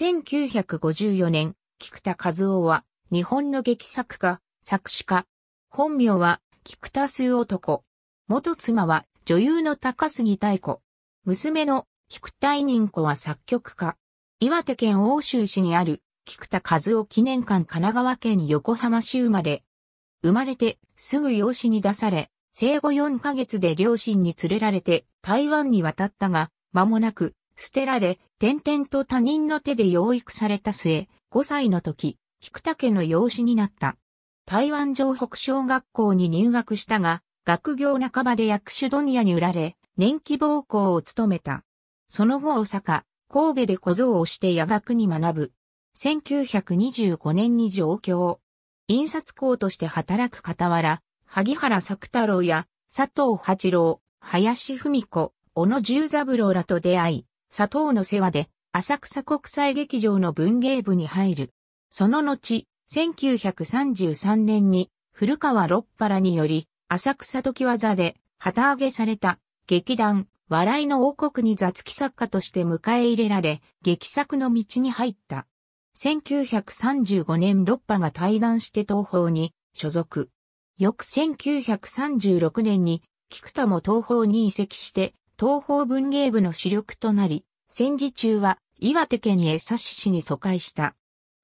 1954年、菊田和夫は、日本の劇作家、作詞家。本名は、菊田数男。元妻は、女優の高杉太子。娘の、菊田委任子は作曲家。岩手県奥州市にある、菊田和夫記念館神奈川県横浜市生まれ。生まれて、すぐ養子に出され、生後4ヶ月で両親に連れられて、台湾に渡ったが、間もなく、捨てられ、転々と他人の手で養育された末、5歳の時、菊田家の養子になった。台湾城北小学校に入学したが、学業半ばで薬種問屋に売られ、年期暴行を務めた。その後大阪、神戸で小僧をして夜学に学ぶ。1925年に上京。印刷工として働く傍ら、萩原作太郎や佐藤八郎、林文子、小野十三郎らと出会い、佐藤の世話で、浅草国際劇場の文芸部に入る。その後、1933年に、古川六原により、浅草時技で、旗揚げされた、劇団、笑いの王国に雑記作家として迎え入れられ、劇作の道に入った。1935年六波が退団して東方に所属。翌1936年に、菊田も東方に移籍して、東方文芸部の主力となり、戦時中は岩手県江差市に疎開した。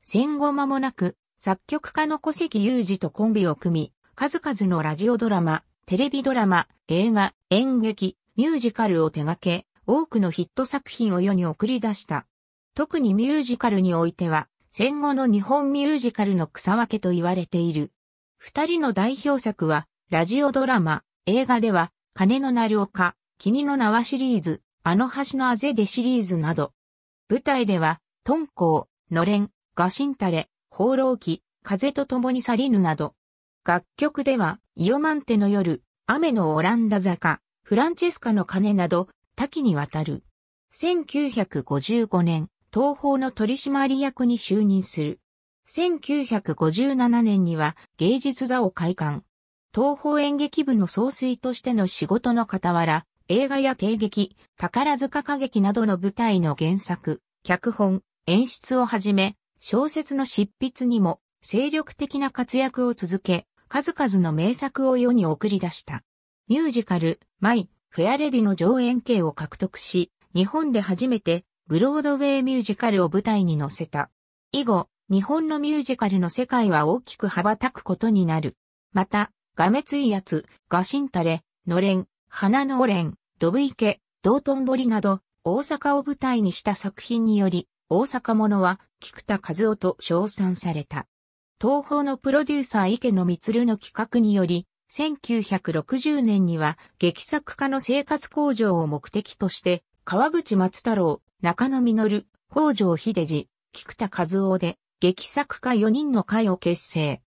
戦後間もなく、作曲家の小関裕二とコンビを組み、数々のラジオドラマ、テレビドラマ、映画、演劇、ミュージカルを手掛け、多くのヒット作品を世に送り出した。特にミュージカルにおいては、戦後の日本ミュージカルの草分けと言われている。二人の代表作は、ラジオドラマ、映画では、金のなる丘、君の名はシリーズ、あの橋のあぜでシリーズなど。舞台では、トンコウ、ノレン、ガシンタレ、放浪記、風と共に去りぬなど。楽曲では、イオマンテの夜、雨のオランダ坂、フランチェスカの鐘など、多岐にわたる。1955年、東方の取締役に就任する。1957年には芸術座を開館。東方演劇部の総帥としての仕事の傍ら、映画や帝劇、宝塚歌劇などの舞台の原作、脚本、演出をはじめ、小説の執筆にも精力的な活躍を続け、数々の名作を世に送り出した。ミュージカル、マイ、フェアレディの上演権を獲得し、日本で初めてブロードウェイミュージカルを舞台に乗せた。以後、日本のミュージカルの世界は大きく羽ばたくことになる。また、画滅威ガ画ンタれ、のれん、花のオレン、ドブ池、道頓堀など、大阪を舞台にした作品により、大阪者は、菊田和夫と称賛された。東方のプロデューサー池野光の企画により、1960年には、劇作家の生活向上を目的として、川口松太郎、中野実、北条秀治、菊田和夫で、劇作家4人の会を結成。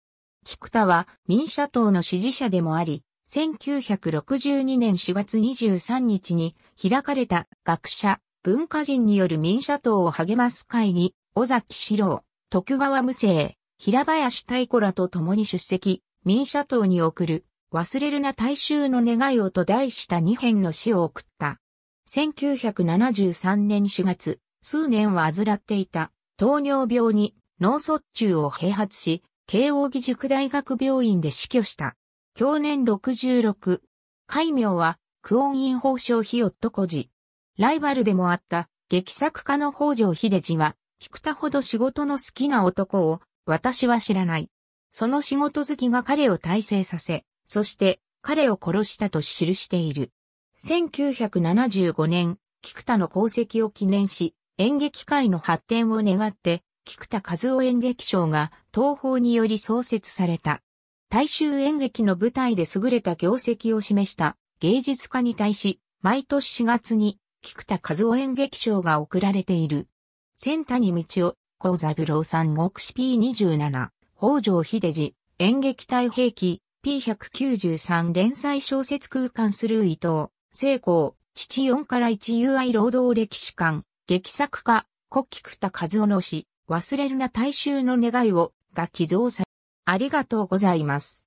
菊田は民社党の支持者でもあり、1962年4月23日に開かれた学者、文化人による民社党を励ます会に、尾崎志郎、徳川無生、平林太子らと共に出席、民社党に送る、忘れるな大衆の願いをと題した2編の詩を送った。1973年4月、数年は患っていた、糖尿病に脳卒中を併発し、慶応義塾大学病院で死去した。去年66。戒名は、クオンイン法相日夫孤児。ライバルでもあった、劇作家の北条秀治は、菊田ほど仕事の好きな男を、私は知らない。その仕事好きが彼を大成させ、そして彼を殺したと記している。1975年、菊田の功績を記念し、演劇界の発展を願って、菊田和夫演劇賞が東宝により創設された。大衆演劇の舞台で優れた業績を示した芸術家に対し、毎年4月に菊田和夫演劇賞が贈られている。千谷道夫、小三郎さん国史 P27、北条秀治、演劇隊兵器、P193 連載小説空間スルー伊藤、成功、父四から一 UI 労働歴史館、劇作家、古菊田和夫の詩、忘れるな大衆の願いを、が寄贈されありがとうございます。